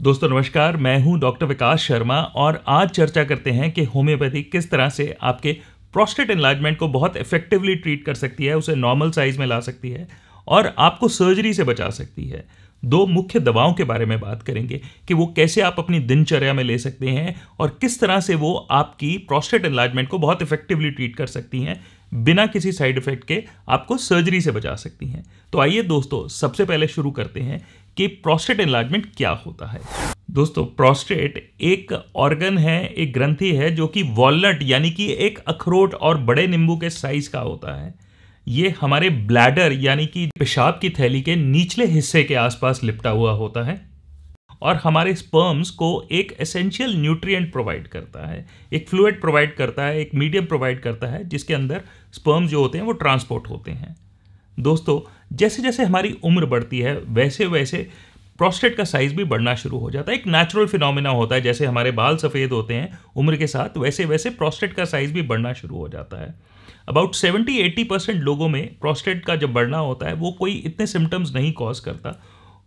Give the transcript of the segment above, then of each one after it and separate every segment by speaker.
Speaker 1: दोस्तों नमस्कार मैं हूं डॉक्टर विकास शर्मा और आज चर्चा करते हैं कि होम्योपैथी किस तरह से आपके प्रोस्टेट इन्लार्जमेंट को बहुत इफेक्टिवली ट्रीट कर सकती है उसे नॉर्मल साइज में ला सकती है और आपको सर्जरी से बचा सकती है दो मुख्य दवाओं के बारे में बात करेंगे कि वो कैसे आप अपनी दिनचर्या में ले सकते हैं और किस तरह से वो आपकी प्रोस्टेट इन्लार्जमेंट को बहुत इफेक्टिवली ट्रीट कर सकती हैं बिना किसी साइड इफेक्ट के आपको सर्जरी से बचा सकती हैं तो आइए दोस्तों सबसे पहले शुरू करते हैं कि प्रोस्टेट एनलार्जमेंट क्या होता है दोस्तों प्रोस्टेट एक ऑर्गन है एक ग्रंथि है जो कि वॉलनट यानी कि एक अखरोट और बड़े नींबू के साइज का होता है ये हमारे ब्लैडर यानी कि पेशाब की थैली के निचले हिस्से के आसपास लिपटा हुआ होता है और हमारे स्पर्म्स को एक एसेंशियल न्यूट्रिएंट प्रोवाइड करता है एक फ्लूड प्रोवाइड करता है एक मीडियम प्रोवाइड करता है जिसके अंदर स्पर्म्स जो होते हैं वो ट्रांसपोर्ट होते हैं दोस्तों जैसे जैसे हमारी उम्र बढ़ती है वैसे वैसे प्रोस्टेट का साइज भी बढ़ना शुरू हो जाता है एक नेचुरल फिनोमिना होता है जैसे हमारे बाल सफ़ेद होते हैं उम्र के साथ वैसे वैसे प्रोस्टेट का साइज भी बढ़ना शुरू हो जाता है अबाउट 70-80 परसेंट लोगों में प्रोस्टेट का जब बढ़ना होता है वो कोई इतने सिम्टम्स नहीं कॉज करता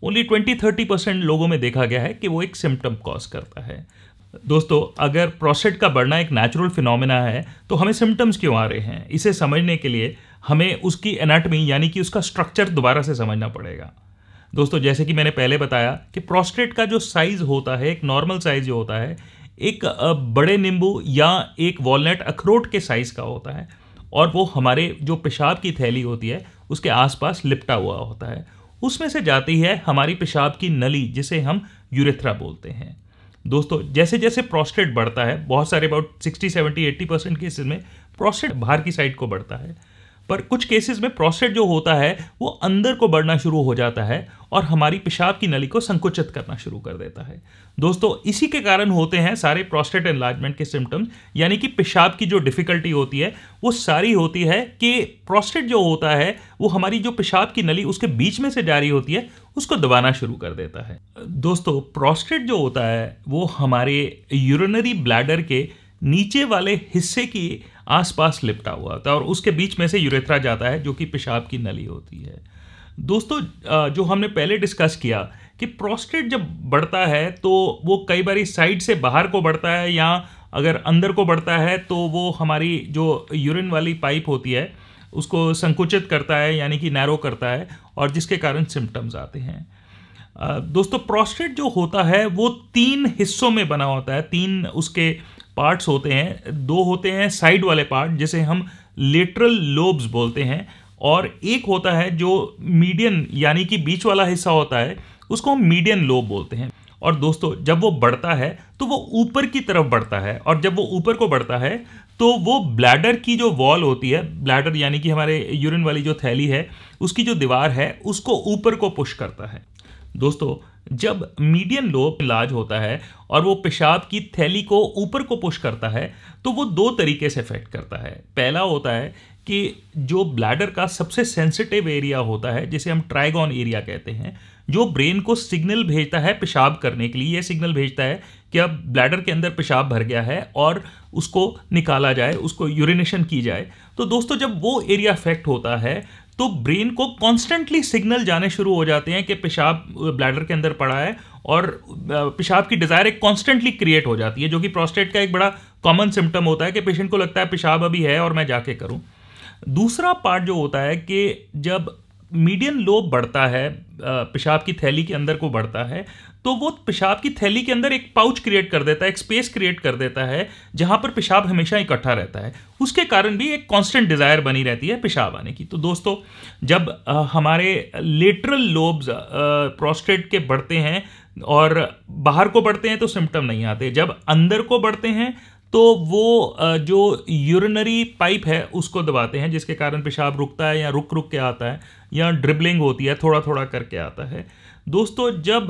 Speaker 1: ओनली 20-30 परसेंट लोगों में देखा गया है कि वो एक सिम्टम कॉज करता है दोस्तों अगर प्रोस्टेट का बढ़ना एक नेचुरल फिनोमेना है तो हमें सिम्टम्स क्यों आ रहे हैं इसे समझने के लिए हमें उसकी एनाटमी यानी कि उसका स्ट्रक्चर दोबारा से समझना पड़ेगा दोस्तों जैसे कि मैंने पहले बताया कि प्रोस्टेट का जो साइज़ होता है एक नॉर्मल साइज़ जो होता है एक बड़े नींबू या एक वॉलनट अखरोट के साइज़ का होता है और वो हमारे जो पेशाब की थैली होती है उसके आसपास लिपटा हुआ होता है उसमें से जाती है हमारी पेशाब की नली जिसे हम यूरेथ्रा बोलते हैं दोस्तों जैसे जैसे प्रोस्टेट बढ़ता है बहुत सारे about sixty seventy eighty percent cases में प्रोस्टेट बाहर की साइड को बढ़ता है पर कुछ केसेस में प्रोस्टेट जो होता है वो अंदर को बढ़ना शुरू हो जाता है और हमारी पेशाब की नली को संकुचित करना शुरू कर देता है दोस्तों इसी के कारण होते हैं सारे प्रोस्टेट एनलार्जमेंट के सिम्टम्स यानी कि पेशाब की जो डिफ़िकल्टी होती है वो सारी होती है कि प्रोस्टेट जो होता है वो हमारी जो पेशाब की नली उसके बीच में से जारी होती है उसको दबाना शुरू कर देता है दोस्तों प्रोस्टेट जो होता है वो हमारे यूरिनरी ब्लैडर के नीचे वाले हिस्से की आसपास लिपटा हुआ होता है और उसके बीच में से यूरेथ्रा जाता है जो कि पेशाब की नली होती है दोस्तों जो हमने पहले डिस्कस किया कि प्रोस्टेट जब बढ़ता है तो वो कई बार साइड से बाहर को बढ़ता है या अगर अंदर को बढ़ता है तो वो हमारी जो यूरिन वाली पाइप होती है उसको संकुचित करता है यानी कि नैरो करता है और जिसके कारण सिम्टम्स आते हैं दोस्तों प्रोस्टेट जो होता है वो तीन हिस्सों में बना होता है तीन उसके पार्ट्स होते हैं दो होते हैं साइड वाले पार्ट जिसे हम लेटरल लोब्स बोलते हैं और एक होता है जो मीडियन यानी कि बीच वाला हिस्सा होता है उसको हम मीडियन लोब बोलते हैं और दोस्तों जब वो बढ़ता है तो वो ऊपर की तरफ बढ़ता है और जब वो ऊपर को बढ़ता है तो वो ब्लैडर की जो वॉल होती है ब्लैडर यानी कि हमारे यूरिन वाली जो थैली है उसकी जो दीवार है उसको ऊपर को पुश करता है दोस्तों जब मीडियन लोब इलाज होता है और वो पेशाब की थैली को ऊपर को पुश करता है तो वो दो तरीके से इफेक्ट करता है पहला होता है कि जो ब्लैडर का सबसे सेंसिटिव एरिया होता है जिसे हम ट्राइगॉन एरिया कहते हैं जो ब्रेन को सिग्नल भेजता है पेशाब करने के लिए ये सिग्नल भेजता है कि अब ब्लैडर के अंदर पेशाब भर गया है और उसको निकाला जाए उसको यूरिनेशन की जाए तो दोस्तों जब वो एरिया अफेक्ट होता है तो ब्रेन को कॉन्स्टेंटली सिग्नल जाने शुरू हो जाते हैं कि पेशाब ब्लैडर के अंदर पड़ा है और पेशाब की डिज़ायर एक कॉन्स्टेंटली क्रिएट हो जाती है जो कि प्रोस्टेट का एक बड़ा कॉमन सिम्टम होता है कि पेशेंट को लगता है पेशाब अभी है और मैं जाके करूँ दूसरा पार्ट जो होता है कि जब मीडियन लोब बढ़ता है पेशाब की थैली के अंदर को बढ़ता है तो वो पेशाब की थैली के अंदर एक पाउच क्रिएट कर देता है एक स्पेस क्रिएट कर देता है जहाँ पर पेशाब हमेशा इकट्ठा रहता है उसके कारण भी एक कांस्टेंट डिज़ायर बनी रहती है पेशाब आने की तो दोस्तों जब हमारे लेटरल लोब्स प्रोस्टेट के बढ़ते हैं और बाहर को बढ़ते हैं तो सिम्टम नहीं आते जब अंदर को बढ़ते हैं तो वो जो यूरिनरी पाइप है उसको दबाते हैं जिसके कारण पेशाब रुकता है या रुक रुक के आता है या ड्रिबलिंग होती है थोड़ा थोड़ा करके आता है दोस्तों जब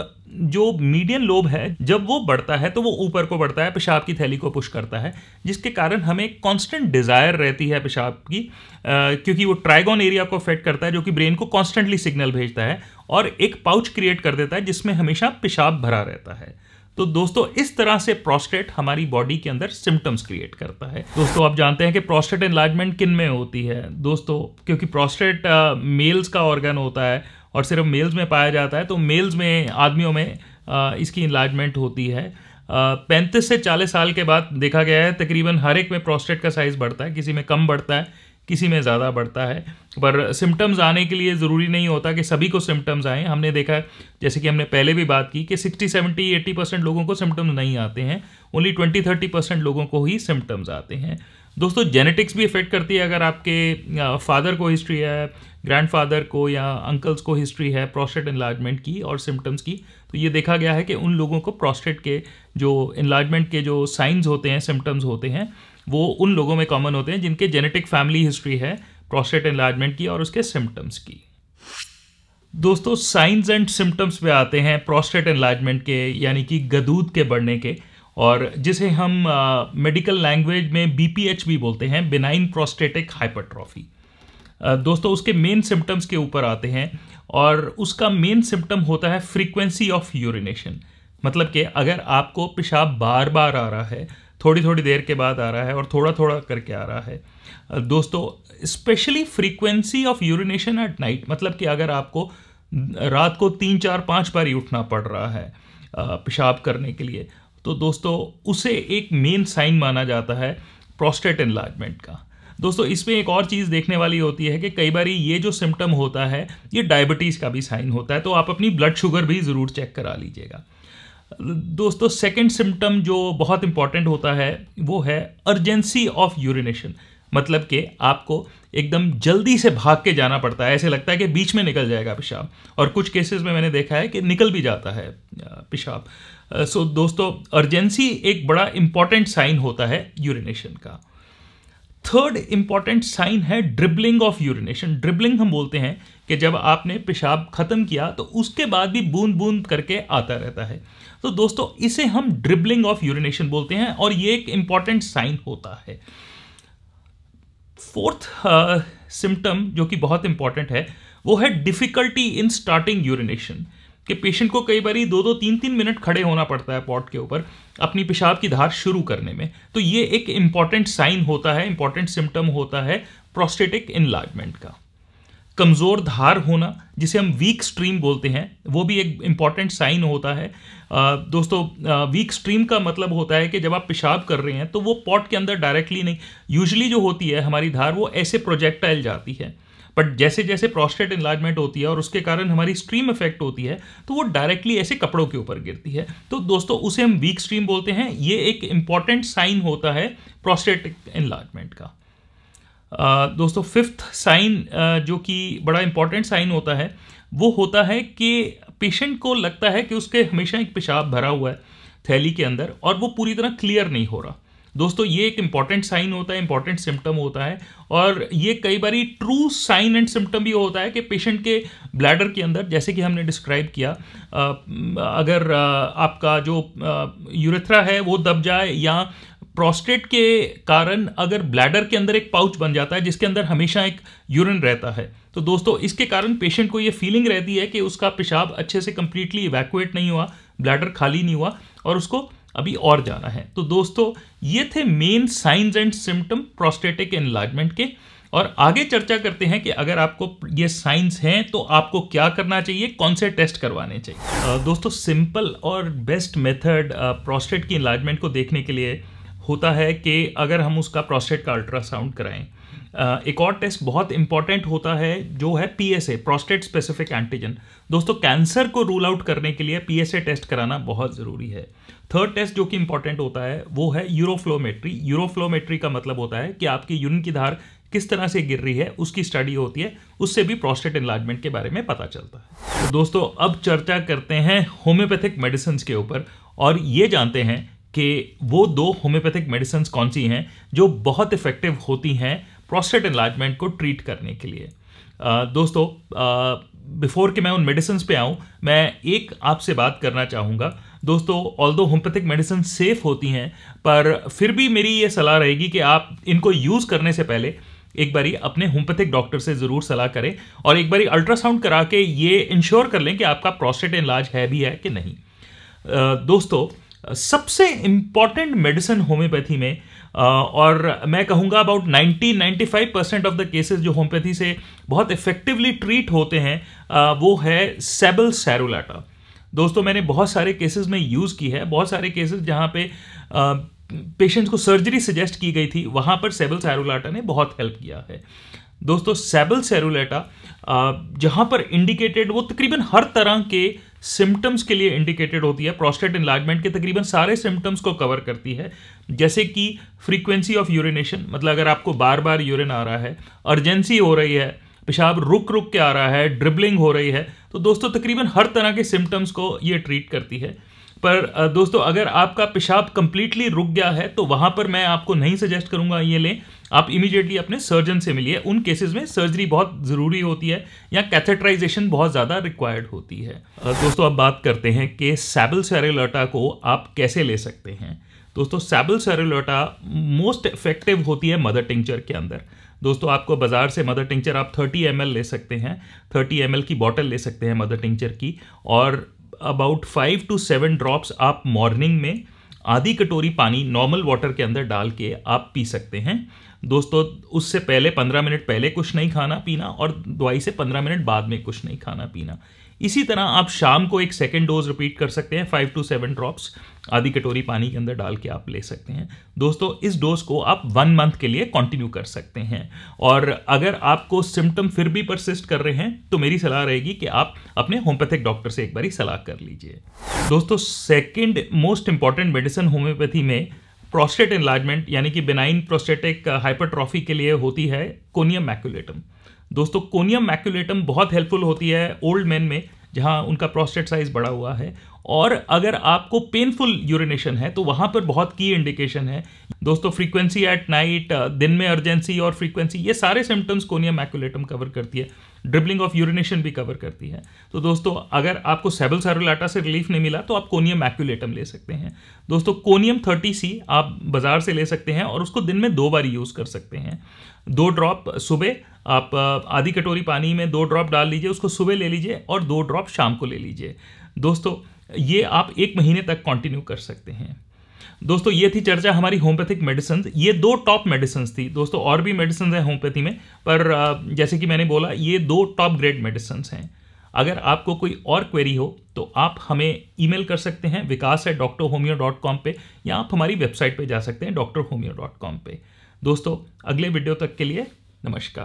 Speaker 1: जो मीडियन लोब है जब वो बढ़ता है तो वो ऊपर को बढ़ता है पेशाब की थैली को पुश करता है जिसके कारण हमें कांस्टेंट डिज़ायर रहती है पेशाब की आ, क्योंकि वो ट्राइगोन एरिया को अफेक्ट करता है जो कि ब्रेन को कांस्टेंटली सिग्नल भेजता है और एक पाउच क्रिएट कर देता है जिसमें हमेशा पेशाब भरा रहता है तो दोस्तों इस तरह से प्रोस्टेट हमारी बॉडी के अंदर सिम्टम्स क्रिएट करता है दोस्तों आप जानते हैं कि प्रोस्टेट एनलार्जमेंट किन में होती है दोस्तों क्योंकि प्रोस्टेट मेल्स का ऑर्गन होता है और सिर्फ मेल्स में पाया जाता है तो मेल्स में आदमियों में आ, इसकी इन्लार्जमेंट होती है पैंतीस से चालीस साल के बाद देखा गया है तकरीबन हर एक में प्रोस्टेट का साइज़ बढ़ता है किसी में कम बढ़ता है किसी में ज़्यादा बढ़ता है पर सिम्टम्स आने के लिए ज़रूरी नहीं होता कि सभी को सिम्टम्स आएँ हमने देखा जैसे कि हमने पहले भी बात की कि सिक्सटी सेवेंटी एट्टी परसेंट लोगों को सिम्टम्स नहीं आते हैं ओनली ट्वेंटी थर्टी परसेंट लोगों को ही सिम्टम्स आते हैं दोस्तों जेनेटिक्स भी इफेक्ट करती है अगर आपके फादर को हिस्ट्री है ग्रैंड को या अंकल्स को हिस्ट्री है प्रोस्टेट इन्लार्जमेंट की और सिम्टम्स की तो ये देखा गया है कि उन लोगों को प्रोस्टेट के जो इन्लार्जमेंट के जो साइंस होते हैं सिम्टम्स होते हैं वो उन लोगों में कॉमन होते हैं जिनके जेनेटिक फैमिली हिस्ट्री है प्रोस्टेट एनलार्जमेंट की और उसके सिम्टम्स की दोस्तों साइंस एंड सिम्टम्स पे आते हैं प्रोस्टेट एनलार्जमेंट के यानी कि गदूद के बढ़ने के और जिसे हम मेडिकल लैंग्वेज में बी भी बोलते हैं बिनाइन प्रोस्टेटिक हाइपरट्रॉफी दोस्तों उसके मेन सिम्टम्स के ऊपर आते हैं और उसका मेन सिम्टम होता है फ्रीक्वेंसी ऑफ यूरिनेशन मतलब कि अगर आपको पेशाब बार बार आ रहा है थोड़ी थोड़ी देर के बाद आ रहा है और थोड़ा थोड़ा करके आ रहा है दोस्तों specially frequency of urination at night मतलब कि अगर आपको रात को तीन चार पाँच बार उठना पड़ रहा है पेशाब करने के लिए तो दोस्तों उसे एक मेन साइन माना जाता है प्रोस्टेट इन्लाजमेंट का दोस्तों इसमें एक और चीज़ देखने वाली होती है कि कई बार ये जो सिम्टम होता है ये डायबिटीज़ का भी साइन होता है तो आप अपनी ब्लड शुगर भी ज़रूर चेक करा लीजिएगा दोस्तों सेकंड सिम्टम जो बहुत इंपॉर्टेंट होता है वो है अर्जेंसी ऑफ यूरिनेशन मतलब कि आपको एकदम जल्दी से भाग के जाना पड़ता है ऐसे लगता है कि बीच में निकल जाएगा पेशाब और कुछ केसेस में मैंने देखा है कि निकल भी जाता है पेशाब सो so, दोस्तों अर्जेंसी एक बड़ा इंपॉर्टेंट साइन होता है यूरिनेशन का थर्ड इंपॉर्टेंट साइन है ड्रिबलिंग ऑफ यूरिनेशन ड्रिबलिंग हम बोलते हैं कि जब आपने पेशाब ख़त्म किया तो उसके बाद भी बूंद बूंद करके आता रहता है तो दोस्तों इसे हम ड्रिबलिंग ऑफ यूरिनेशन बोलते हैं और ये एक इम्पॉर्टेंट साइन होता है फोर्थ सिम्टम uh, जो कि बहुत इंपॉर्टेंट है वो है डिफ़िकल्टी इन स्टार्टिंग यूरिनेशन कि पेशेंट को कई बार दो दो तीन तीन मिनट खड़े होना पड़ता है पॉट के ऊपर अपनी पेशाब की धार शुरू करने में तो ये एक इम्पॉर्टेंट साइन होता है इम्पॉर्टेंट सिम्टम होता है प्रोस्टेटिक इन्लार्जमेंट का कमज़ोर धार होना जिसे हम वीक स्ट्रीम बोलते हैं वो भी एक इम्पॉर्टेंट साइन होता है आ, दोस्तों आ, वीक स्ट्रीम का मतलब होता है कि जब आप पेशाब कर रहे हैं तो वो पॉट के अंदर डायरेक्टली नहीं यूजली जो होती है हमारी धार वो ऐसे प्रोजेक्टाइल जाती है बट जैसे जैसे प्रोस्टेट इन्लार्जमेंट होती है और उसके कारण हमारी स्ट्रीम इफेक्ट होती है तो वो डायरेक्टली ऐसे कपड़ों के ऊपर गिरती है तो दोस्तों उसे हम वीक स्ट्रीम बोलते हैं ये एक इम्पॉर्टेंट साइन होता है प्रोस्टेट इन्लार्जमेंट का दोस्तों फिफ्थ साइन जो कि बड़ा इंपॉर्टेंट साइन होता है वो होता है कि पेशेंट को लगता है कि उसके हमेशा एक पेशाब भरा हुआ है थैली के अंदर और वो पूरी तरह क्लियर नहीं हो रहा दोस्तों ये एक इंपॉर्टेंट साइन होता है इंपॉर्टेंट सिम्टम होता है और ये कई बार ट्रू साइन एंड सिम्टम भी होता है कि पेशेंट के ब्लैडर के अंदर जैसे कि हमने डिस्क्राइब किया अगर आपका जो यूरेथ्रा है वो दब जाए या प्रोस्टेट के कारण अगर ब्लैडर के अंदर एक पाउच बन जाता है जिसके अंदर हमेशा एक यूरिन रहता है तो दोस्तों इसके कारण पेशेंट को ये फीलिंग रहती है कि उसका पेशाब अच्छे से कम्प्लीटली इवैक्यूएट नहीं हुआ ब्लैडर खाली नहीं हुआ और उसको अभी और जाना है तो दोस्तों ये थे main signs and symptom prostatic enlargement के और आगे चर्चा करते हैं कि अगर आपको ये साइंस हैं तो आपको क्या करना चाहिए कौन से टेस्ट करवाने चाहिए दोस्तों सिंपल और बेस्ट मेथड प्रोस्टेट की इलाजमेंट को देखने के लिए होता है कि अगर हम उसका प्रोस्टेट का अल्ट्रासाउंड कराएं एक और टेस्ट बहुत इंपॉर्टेंट होता है जो है पीएसए प्रोस्टेट स्पेसिफिक एंटीजन दोस्तों कैंसर को रूल आउट करने के लिए पीएसए टेस्ट कराना बहुत ज़रूरी है थर्ड टेस्ट जो कि इंपॉर्टेंट होता है वो है यूरोफ्लोमेट्री यूरोफ्लोमेट्री का मतलब होता है कि आपकी यूरिन की धार किस तरह से गिर रही है उसकी स्टडी होती है उससे भी प्रोस्टेट इन्लाजमेंट के बारे में पता चलता है तो दोस्तों अब चर्चा करते हैं होम्योपैथिक मेडिसिन के ऊपर और ये जानते हैं कि वो दो होम्योपैथिक मेडिसिन कौन सी हैं जो बहुत इफ़ेक्टिव होती हैं प्रोस्टेट इन्लार्जमेंट को ट्रीट करने के लिए आ, दोस्तों बिफोर कि मैं उन मेडिसिन पे आऊँ मैं एक आपसे बात करना चाहूँगा दोस्तों ऑल दो होम्योपैथिक मेडिसिन सेफ़ होती हैं पर फिर भी मेरी ये सलाह रहेगी कि आप इनको यूज़ करने से पहले एक बारी अपने होम्योपैथिक डॉक्टर से ज़रूर सलाह करें और एक बारी अल्ट्रासाउंड करा के ये इंश्योर कर लें कि आपका प्रोस्टेट इलाज है भी है कि नहीं दोस्तों सबसे इम्पॉर्टेंट मेडिसिन होम्योपैथी में और मैं कहूँगा about 90-95 percent of the cases जो होम्योपैथी से बहुत इफेक्टिवली ट्रीट होते हैं वो है सेबल सैरोटा दोस्तों मैंने बहुत सारे केसेस में यूज़ की है बहुत सारे केसेस जहाँ पे पेशेंट्स को सर्जरी सजेस्ट की गई थी वहाँ पर सेबल सैरोटा ने बहुत हेल्प किया है दोस्तों सेबल सैरोटा जहाँ पर इंडिकेटेड वो तकरीबन हर तरह के सिम्टम्स के लिए इंडिकेटेड होती है प्रोस्टेट इन्लार्जमेंट के तकरीबन सारे सिम्टम्स को कवर करती है जैसे कि फ्रीक्वेंसी ऑफ यूरिनेशन मतलब अगर आपको बार बार यूरिन आ रहा है अर्जेंसी हो रही है पेशाब रुक रुक के आ रहा है ड्रिबलिंग हो रही है तो दोस्तों तकरीबन हर तरह के सिम्टम्स को ये ट्रीट करती है पर दोस्तों अगर आपका पेशाब कम्प्लीटली रुक गया है तो वहाँ पर मैं आपको नहीं सजेस्ट करूँगा ये लें आप इमीडिएटली अपने सर्जन से मिलिए उन केसेस में सर्जरी बहुत ज़रूरी होती है या कैथेटराइजेशन बहुत ज़्यादा रिक्वायर्ड होती है दोस्तों अब बात करते हैं कि सैबल सेरेलटा को आप कैसे ले सकते हैं दोस्तों सैबल सेरेलोटा मोस्ट इफेक्टिव होती है मदर टिंचर के अंदर दोस्तों आपको बाजार से मदर टिंचर आप 30 एम ले सकते हैं 30 एम की बॉटल ले सकते हैं मदर टिंचर की और about five to seven drops आप मॉर्निंग में आधी कटोरी पानी नॉर्मल वाटर के अंदर डाल के आप पी सकते हैं दोस्तों उससे पहले पंद्रह मिनट पहले कुछ नहीं खाना पीना और दवाई से पंद्रह मिनट बाद में कुछ नहीं खाना पीना इसी तरह आप शाम को एक सेकेंड डोज रिपीट कर सकते हैं फाइव टू सेवन ड्रॉप्स आधी कटोरी पानी के अंदर डाल के आप ले सकते हैं दोस्तों इस डोज को आप वन मंथ के लिए कंटिन्यू कर सकते हैं और अगर आपको सिम्टम फिर भी परसिस्ट कर रहे हैं तो मेरी सलाह रहेगी कि आप अपने होम्योपैथिक डॉक्टर से एक बार सलाह कर लीजिए दोस्तों second most important medicine homeopathy में प्रोस्टेट इन्लार्जमेंट यानी कि बेनाइन प्रोस्टेटिक हाइपरट्रॉफी के लिए होती है कोनियम मैक्यूलेटम दोस्तों कोनियम मैक्यूलेटम बहुत हेल्पफुल होती है ओल्ड मैन में जहाँ उनका प्रोस्टेट साइज बढ़ा हुआ है और अगर आपको पेनफुल यूरिनेशन है तो वहाँ पर बहुत की इंडिकेशन है दोस्तों फ्रीक्वेंसी एट नाइट दिन में अर्जेंसी और फ्रीक्वेंसी ये सारे सिम्टम्स कोनिया मैकुलेटम कवर करती है ड्रिबलिंग ऑफ यूरिनेशन भी कवर करती है तो दोस्तों अगर आपको सेबल सैरोटा से रिलीफ नहीं मिला तो आप कोनियम मैक्यूलेटम ले सकते हैं दोस्तों कोनियम थर्टी सी आप बाजार से ले सकते हैं और उसको दिन में दो बार यूज़ कर सकते हैं दो ड्रॉप सुबह आप आधी कटोरी पानी में दो ड्रॉप डाल लीजिए उसको सुबह ले लीजिए और दो ड्रॉप शाम को ले लीजिए दोस्तों ये आप एक महीने तक कंटिन्यू कर सकते हैं दोस्तों ये थी चर्चा हमारी होम्योपैथिक मेडिसिन ये दो टॉप मेडिसिन थी दोस्तों और भी मेडिसिन हैं होम्योपैथी में पर जैसे कि मैंने बोला ये दो टॉप ग्रेड मेडिसिन हैं अगर आपको कोई और क्वेरी हो तो आप हमें ईमेल कर सकते हैं विकास है डॉक्टर होमियो डॉट कॉम पर या आप हमारी वेबसाइट पर जा सकते हैं डॉक्टर होमियो डॉट कॉम पर दोस्तों अगले वीडियो तक के लिए नमस्कार